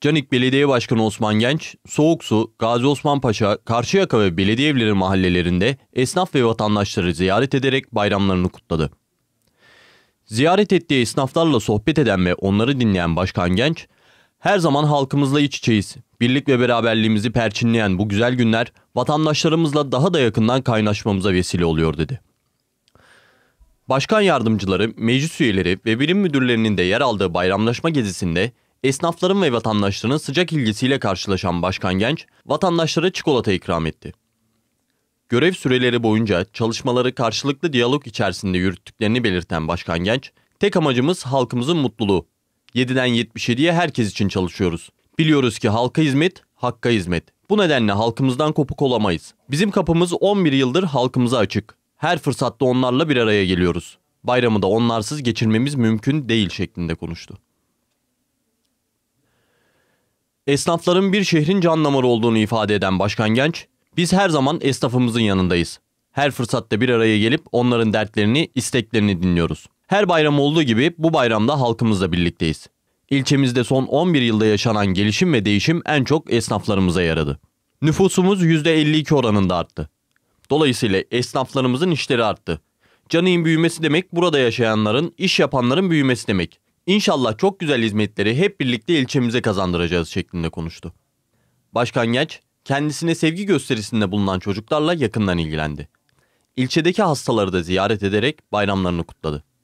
Canik Belediye Başkanı Osman Genç, Soğuk Su, Gazi Osman Paşa, Karşıyaka ve belediye evleri mahallelerinde esnaf ve vatandaşları ziyaret ederek bayramlarını kutladı. Ziyaret ettiği esnaflarla sohbet eden ve onları dinleyen Başkan Genç, her zaman halkımızla iç içeyiz. Birlik ve beraberliğimizi perçinleyen bu güzel günler vatandaşlarımızla daha da yakından kaynaşmamıza vesile oluyor dedi. Başkan yardımcıları, meclis üyeleri ve birim müdürlerinin de yer aldığı bayramlaşma gezisinde Esnafların ve vatandaşların sıcak ilgisiyle karşılaşan Başkan Genç, vatandaşlara çikolata ikram etti. Görev süreleri boyunca çalışmaları karşılıklı diyalog içerisinde yürüttüklerini belirten Başkan Genç, tek amacımız halkımızın mutluluğu. 7'den 77'ye herkes için çalışıyoruz. Biliyoruz ki halka hizmet, hakka hizmet. Bu nedenle halkımızdan kopuk olamayız. Bizim kapımız 11 yıldır halkımıza açık. Her fırsatta onlarla bir araya geliyoruz. Bayramı da onlarsız geçirmemiz mümkün değil şeklinde konuştu. Esnafların bir şehrin can damarı olduğunu ifade eden Başkan Genç, biz her zaman esnafımızın yanındayız. Her fırsatta bir araya gelip onların dertlerini, isteklerini dinliyoruz. Her bayram olduğu gibi bu bayramda halkımızla birlikteyiz. İlçemizde son 11 yılda yaşanan gelişim ve değişim en çok esnaflarımıza yaradı. Nüfusumuz %52 oranında arttı. Dolayısıyla esnaflarımızın işleri arttı. Canıyın büyümesi demek burada yaşayanların, iş yapanların büyümesi demek. İnşallah çok güzel hizmetleri hep birlikte ilçemize kazandıracağız şeklinde konuştu. Başkan Genç, kendisine sevgi gösterisinde bulunan çocuklarla yakından ilgilendi. İlçedeki hastaları da ziyaret ederek bayramlarını kutladı.